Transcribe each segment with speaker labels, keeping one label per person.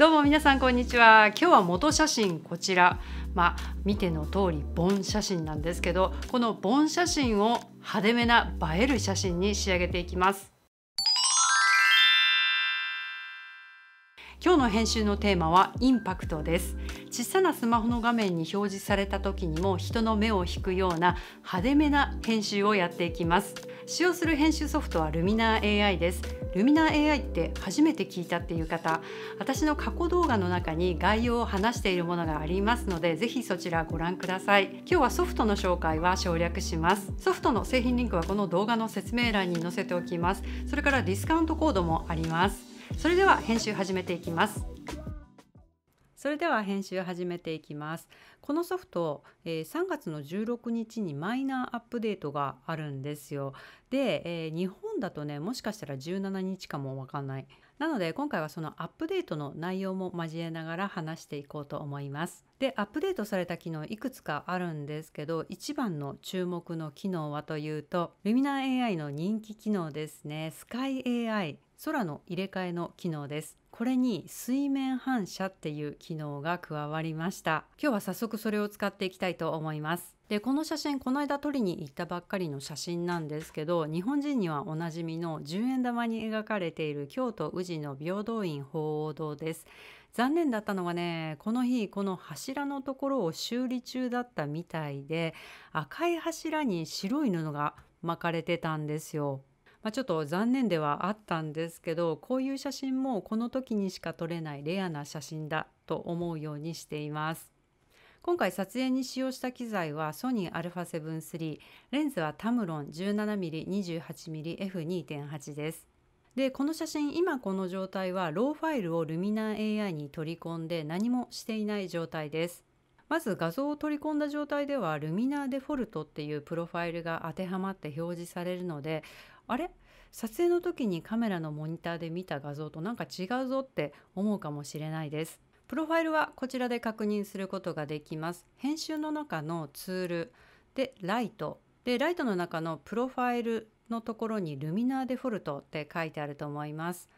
Speaker 1: どうも皆さんこんにちは今日は元写真こちらまあ見ての通り盆写真なんですけどこの盆写真を派手めな映える写真に仕上げていきます今日の編集のテーマはインパクトです小さなスマホの画面に表示された時にも人の目を引くような派手めな編集をやっていきます使用する編集ソフトはルミナー AI ですルミナー AI って初めて聞いたっていう方私の過去動画の中に概要を話しているものがありますのでぜひそちらご覧ください今日はソフトの紹介は省略しますソフトの製品リンクはこの動画の説明欄に載せておきますそれからディスカウントコードもありますそれでは編集始めていきますそれでは編集始めていきますこのソフト、えー、3月の16日にマイナーアップデートがあるんですよで、えー、日本だとねもしかしたら17日かもわかんないなので今回はそのアップデートの内容も交えながら話していこうと思います。でアップデートされた機能いくつかあるんですけど一番の注目の機能はというとルミナー AI の人気機能ですねスカイ AI 空の入れ替えの機能です。これに水面反射っていう機能が加わりました今日は早速それを使っていきたいと思いますでこの写真この間撮りに行ったばっかりの写真なんですけど日本人にはおなじみの10円玉に描かれている京都宇治の平等院鳳凰堂です残念だったのはねこの日この柱のところを修理中だったみたいで赤い柱に白い布が巻かれてたんですよまあ、ちょっと残念ではあったんですけどこういう写真もこの時にしか撮れないレアな写真だと思うようにしています。今回撮影に使用した機材はソニー α7-3 レンズはタムロン 17mm28mmF2.8 ですでこの写真今この状態はローファイルをルミナー AI に取り込んで何もしていない状態ですまず画像を取り込んだ状態ではルミナーデフォルトっていうプロファイルが当てはまって表示されるのであれ撮影の時にカメラのモニターで見た画像となんか違うぞって思うかもしれないです。プロファイルはこちらで確認することができます。編集の中のツールでライトでライトの中のプロファイルのところにルミナーデフォルトって書いてあると思います。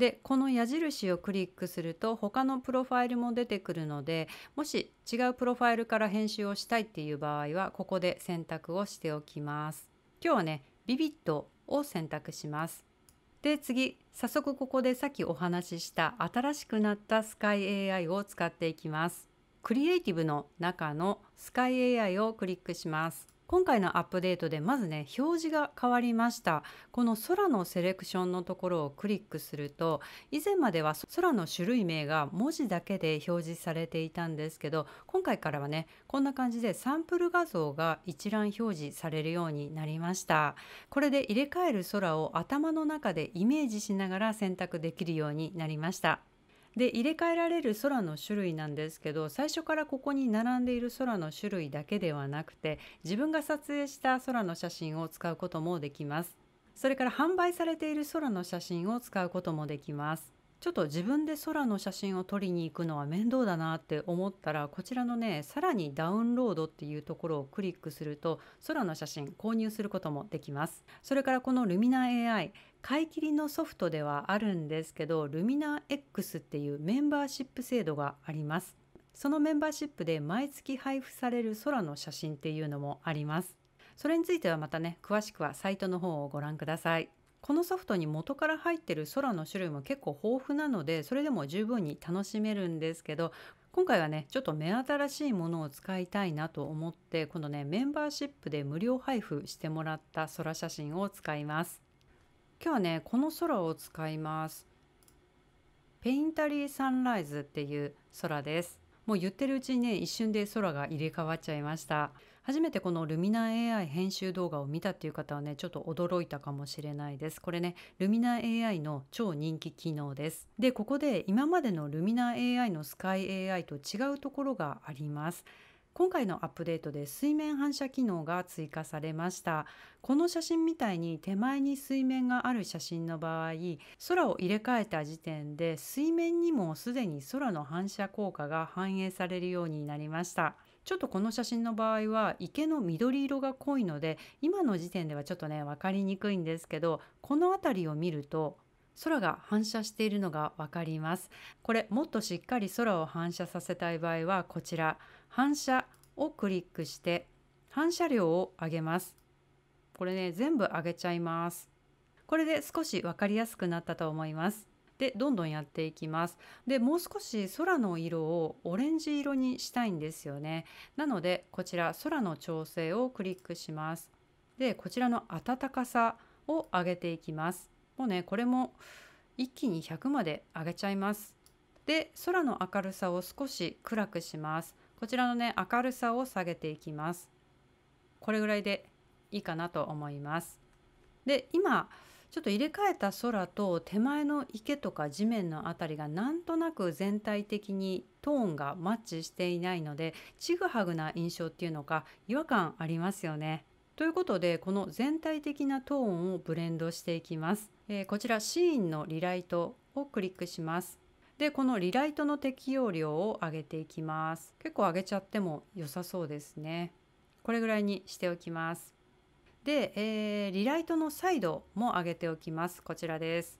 Speaker 1: でこの矢印をクリックすると他のプロファイルも出てくるのでもし違うプロファイルから編集をしたいっていう場合はここで選択をしておきます。今日はねビビットを選択します。で次早速ここでさっきお話しした新しくなったスカイ AI を使っていきます。クリエイティブの中のスカイ AI をクリックします。今回のアップデートでまずね表示が変わりましたこの空のセレクションのところをクリックすると以前までは空の種類名が文字だけで表示されていたんですけど今回からはねこんな感じでサンプル画像が一覧表示されるようになりましたこれで入れ替える空を頭の中でイメージしながら選択できるようになりましたで入れ替えられる空の種類なんですけど最初からここに並んでいる空の種類だけではなくて自分が撮影した空の写真を使うこともできますそれから販売されている空の写真を使うこともできますちょっと自分で空の写真を撮りに行くのは面倒だなって思ったらこちらのねさらにダウンロードっていうところをクリックすると空の写真購入することもできますそれからこのルミナ AI 買い切りのソフトではあるんですけどルミナ X っていうメンバーシップ制度がありますそのメンバーシップで毎月配布される空の写真っていうのもありますそれについてはまたね詳しくはサイトの方をご覧くださいこのソフトに元から入ってる空の種類も結構豊富なのでそれでも十分に楽しめるんですけど今回はねちょっと目新しいものを使いたいなと思ってこのねメンバーシップで無料配布してもらった空写真を使います今日はねこの空を使いますペインタリーサンライズっていう空ですもう言ってるうちにね一瞬で空が入れ替わっちゃいました初めてこのルミナ AI 編集動画を見たっていう方はねちょっと驚いたかもしれないですこれねルミナ AI の超人気機能ですでここで今までのルミナ AI のスカイ AI と違うところがあります今回のアップデートで水面反射機能が追加されましたこの写真みたいに手前に水面がある写真の場合空を入れ替えた時点で水面にもすでに空の反射効果が反映されるようになりましたちょっとこの写真の場合は池の緑色が濃いので今の時点ではちょっとね分かりにくいんですけどこの辺りを見ると空が反射しているのが分かりますこれもっとしっかり空を反射させたい場合はこちら反射をクリックして反射量を上げます。これね、全部上げちゃいます。これで少し分かりやすくなったと思います。で、どんどんやっていきます。で、もう少し空の色をオレンジ色にしたいんですよね。なので、こちら空の調整をクリックします。で、こちらの暖かさを上げていきます。もうね、これも一気に100まで上げちゃいます。で、空の明るさを少し暗くします。こちらのね明るさを下げていきますこれぐらいでいいかなと思いますで今ちょっと入れ替えた空と手前の池とか地面の辺りがなんとなく全体的にトーンがマッチしていないのでちぐはぐな印象っていうのか違和感ありますよね。ということでこの全体的なトーンをブレンドしていきます。えー、こちらシーンのリライトをクリックします。でこのリライトの適用量を上げていきます結構上げちゃっても良さそうですねこれぐらいにしておきますで、えー、リライトのサイドも上げておきますこちらです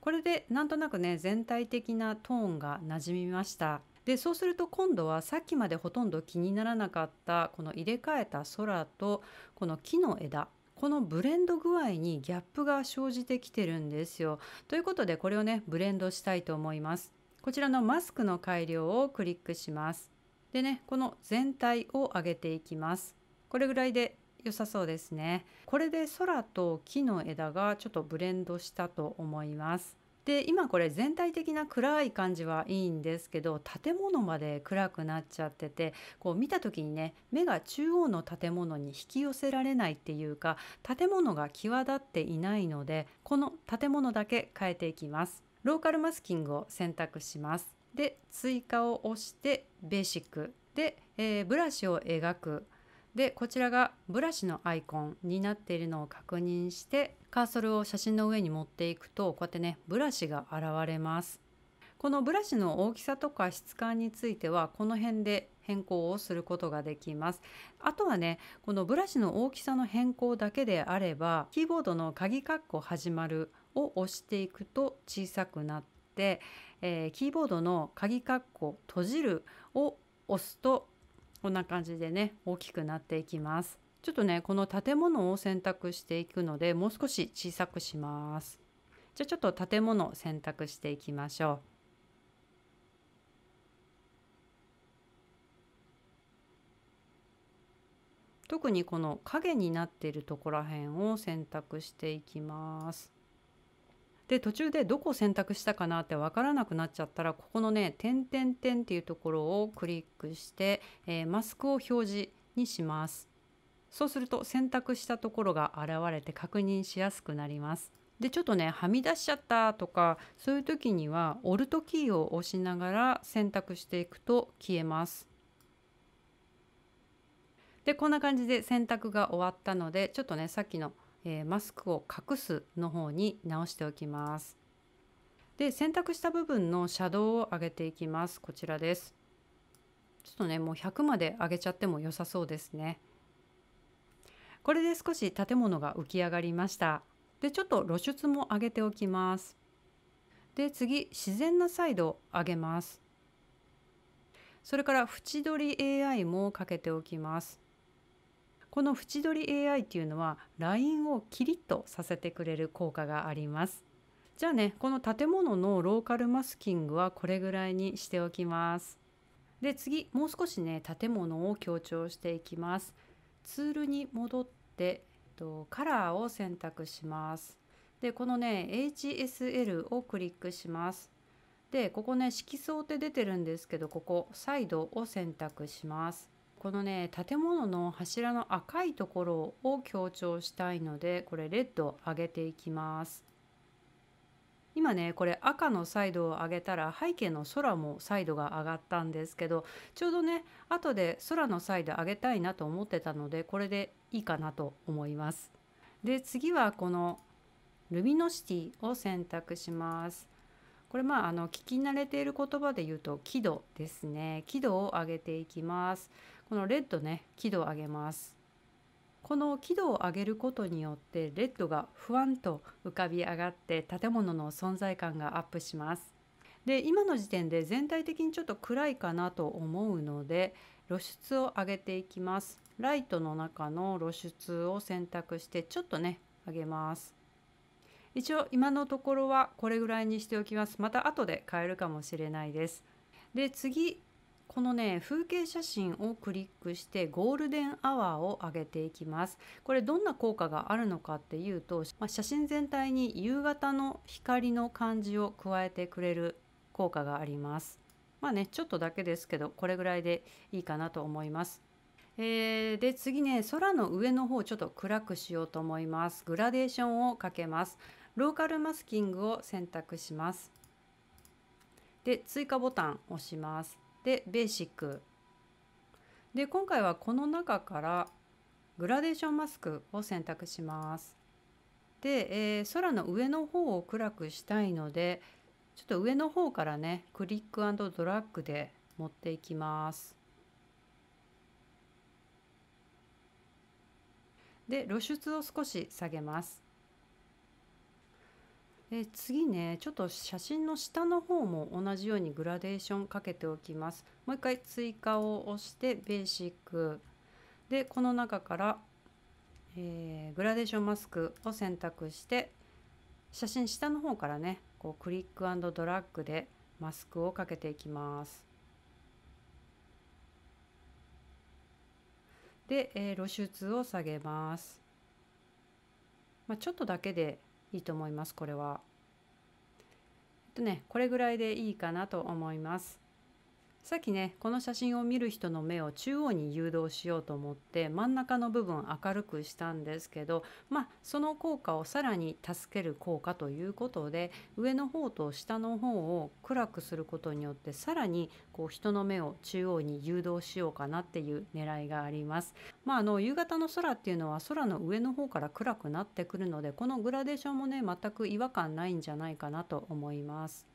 Speaker 1: これでなんとなくね全体的なトーンが馴染みましたでそうすると今度はさっきまでほとんど気にならなかったこの入れ替えた空とこの木の枝このブレンド具合にギャップが生じてきてるんですよ。ということでこれをねブレンドしたいと思います。こちらのマスクの改良をクリックします。でねこの全体を上げていきます。これぐらいで良さそうですね。これで空と木の枝がちょっとブレンドしたと思います。で今これ全体的な暗い感じはいいんですけど建物まで暗くなっちゃっててこう見た時にね目が中央の建物に引き寄せられないっていうか建物が際立っていないのでこの建物だけ変えていきます。ローカルマスキングを選択します。で追加を押してベーシックで、えー、ブラシを描くでこちらがブラシのアイコンになっているのを確認してカーソルを写真の上に持っていくとこうやってねブラシが現れますこのブラシの大きさとか質感についてはこの辺で変更をすることができますあとはねこのブラシの大きさの変更だけであればキーボードの鍵括弧始まるを押していくと小さくなって、えー、キーボードの鍵括弧閉じるを押すとこんな感じでね大きくなっていきますちょっとねこの建物を選択していくのでもう少し小さくしますじゃあちょっと建物を選択していきましょう特にこの影になっているところら辺を選択していきます。で途中でどこを選択したかなって分からなくなっちゃったらここのね「点点点」っていうところをクリックして、えー、マスクを表示にします。そうすると選択したところが現れて確認しやすくなります。でちょっとねはみ出しちゃったとかそういう時にはオルトキーを押しながら選択していくと消えます。でこんな感じで選択が終わったのでちょっとねさっきのえー、マスクを隠すの方に直しておきます。で選択した部分のシャドウを上げていきます。こちらです。ちょっとねもう100まで上げちゃっても良さそうですね。これで少し建物が浮き上がりました。でちょっと露出も上げておきます。で次自然なサイドを上げます。それから縁取り AI もかけておきます。この縁取り AI っていうのはラインをキリッとさせてくれる効果がありますじゃあねこの建物のローカルマスキングはこれぐらいにしておきますで次もう少しね建物を強調していきますツールに戻ってカラーを選択しますでこのね HSL をクリックしますでここね色相って出てるんですけどここサイドを選択しますこのね建物の柱の赤いところを強調したいのでこれレッド上げていきます今ねこれ赤のサイドを上げたら背景の空もサイドが上がったんですけどちょうどね後で空のサイド上げたいなと思ってたのでこれでいいかなと思いますで次はこのルミノシティを選択しますこれまああの聞き慣れている言葉で言うと輝度ですね輝度を上げていきますこのレッドね輝度を上げますこの輝度を上げることによってレッドがふわんと浮かび上がって建物の存在感がアップしますで今の時点で全体的にちょっと暗いかなと思うので露出を上げていきますライトの中の露出を選択してちょっとね上げます一応今のところはこれぐらいにしておきますまた後で変えるかもしれないですで次このね風景写真をクリックしてゴールデンアワーを上げていきますこれどんな効果があるのかっていうと、まあ、写真全体に夕方の光の感じを加えてくれる効果がありますまあねちょっとだけですけどこれぐらいでいいかなと思いますえー、で次ね空の上の方ちょっと暗くしようと思いますグラデーションをかけますローカルマスキングを選択しますで追加ボタンを押しますでベーシックで今回はこの中からグラデーションマスクを選択しますで、えー、空の上の方を暗くしたいのでちょっと上の方からねクリックドラッグで持っていきますで露出を少し下げますえ次ねちょっと写真の下の方も同じようにグラデーションかけておきますもう一回追加を押してベーシックでこの中から、えー、グラデーションマスクを選択して写真下の方からねこうクリックドラッグでマスクをかけていきますで、えー、露出を下げます、まあ、ちょっとだけでいいと思いますこれは。とねこれぐらいでいいかなと思います。さっきねこの写真を見る人の目を中央に誘導しようと思って真ん中の部分明るくしたんですけどまあその効果をさらに助ける効果ということで上の方と下の方を暗くすることによってさらにこう人の目を中央に誘導しようかなっていう狙いがあります。まあ、あの夕方の空っていうのは空の上の方から暗くなってくるのでこのグラデーションもね全く違和感ないんじゃないかなと思います。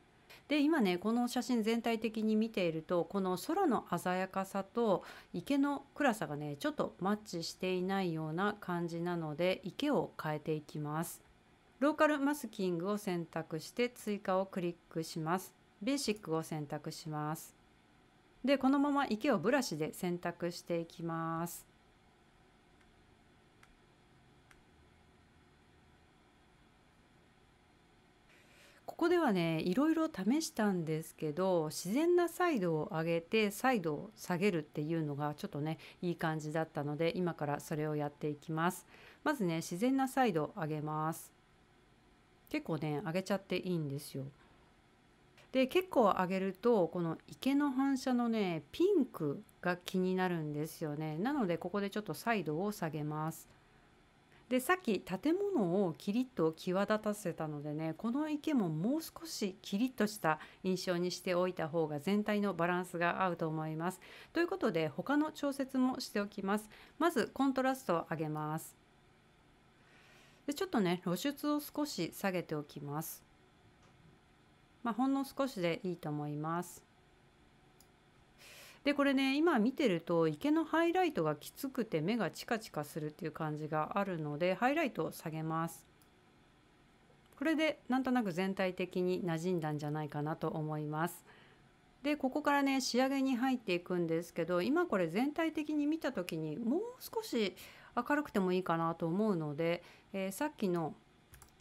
Speaker 1: で今ねこの写真全体的に見ているとこの空の鮮やかさと池の暗さがねちょっとマッチしていないような感じなので池を変えていきますローカルマスキングを選択して追加をクリックしますベーシックを選択しますでこのまま池をブラシで選択していきますこではねいろいろ試したんですけど自然なサイドを上げてサイドを下げるっていうのがちょっとねいい感じだったので今からそれをやっていきますまずね自然なサイドを上げます結構ね上げちゃっていいんですよで結構上げるとこの池の反射のねピンクが気になるんですよねなのでここでちょっとサイドを下げますでさっき建物をキリッと際立たせたのでねこの池ももう少しキリッとした印象にしておいた方が全体のバランスが合うと思います。ということで他の調節もしておきます。まずコントラストを上げます。でちょっとね露出を少し下げておきます。まあ、ほんの少しでいいと思います。でこれね今見てると池のハイライトがきつくて目がチカチカするっていう感じがあるのでハイライトを下げますこれでなんとなく全体的に馴染んだんじゃないかなと思いますでここからね仕上げに入っていくんですけど今これ全体的に見た時にもう少し明るくてもいいかなと思うので、えー、さっきの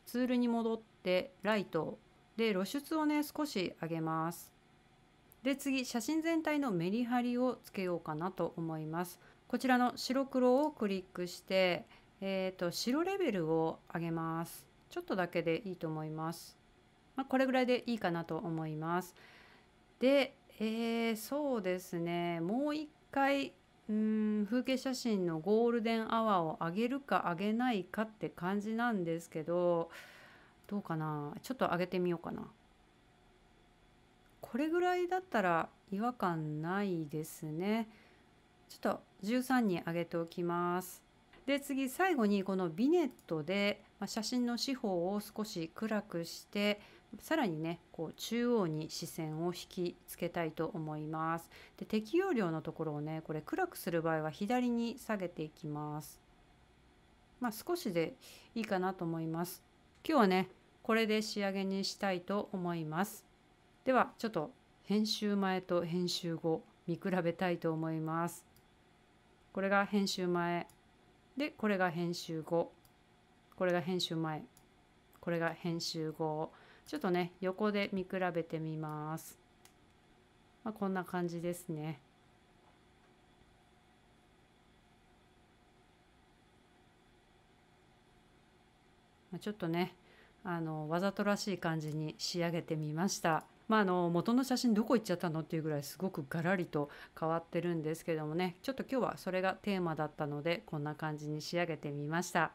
Speaker 1: ツールに戻ってライトで露出をね少し上げますで次写真全体のメリハリをつけようかなと思いますこちらの白黒をクリックして、えーと、白レベルを上げますちょっとだけでいいと思います、まあ、これぐらいでいいかなと思いますで、えー、そうですねもう一回うーん風景写真のゴールデンアワーを上げるか上げないかって感じなんですけどどうかなちょっと上げてみようかなこれぐらいだったら違和感ないですねちょっと13に上げておきますで次最後にこのビネットで写真の四方を少し暗くしてさらにねこう中央に視線を引きつけたいと思いますで適用量のところをねこれ暗くする場合は左に下げていきますまあ、少しでいいかなと思います今日はねこれで仕上げにしたいと思いますではちょっと編集前と編集後見比べたいと思います。これが編集前でこれが編集後これが編集前これが編集後ちょっとね横で見比べてみます。まあ、こんな感じですね。まあ、ちょっとねあのわざとらしい感じに仕上げてみました。まあ、あの元の写真どこ行っちゃったのっていうぐらいすごくガラリと変わってるんですけどもねちょっと今日はそれがテーマだったのでこんな感じに仕上げてみました。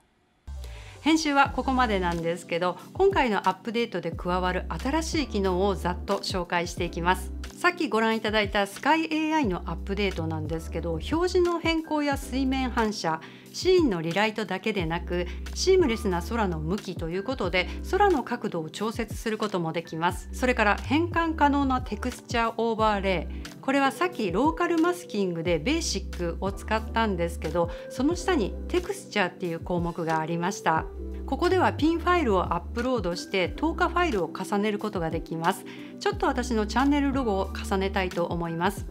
Speaker 1: 編集はここまでなんですけど今回のアップデートで加わる新しい機能をざっと紹介していきます。さっきご覧いただいたスカイ AI のアップデートなんですけど表示の変更や水面反射シーンのリライトだけでなくシームレスな空の向きということで空の角度を調節することもできますそれから変換可能なテクスチャーオーバーレイこれはさっきローカルマスキングでベーシックを使ったんですけどその下にテクスチャーっていう項目がありましたここではピンファイルをアップロードして透過ファイルを重ねることができますちょっと私のチャンネルロゴを重ねたいと思います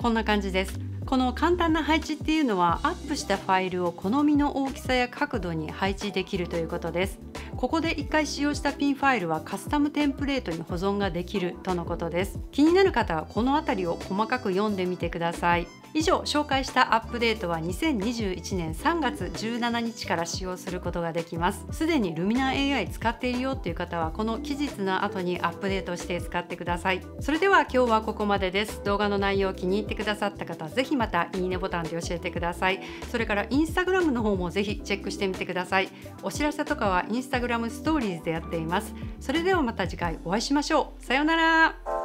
Speaker 1: こんな感じですこの簡単な配置っていうのはアップしたファイルを好みの大きさや角度に配置できるということですここで1回使用したピンファイルはカスタムテンプレートに保存ができるとのことです気になる方はこの辺りを細かく読んでみてください以上紹介したアップデートは2021年3月17日から使用することができますすでにルミナ AI 使っているよという方はこの期日の後にアップデートして使ってくださいそれでは今日はここまでです動画の内容を気に入ってくださった方ぜひまたいいねボタンで教えてくださいそれからインスタグラムの方もぜひチェックしてみてくださいお知らせとかはインスタグラムストーリーズでやっていますそれではまた次回お会いしましょうさようなら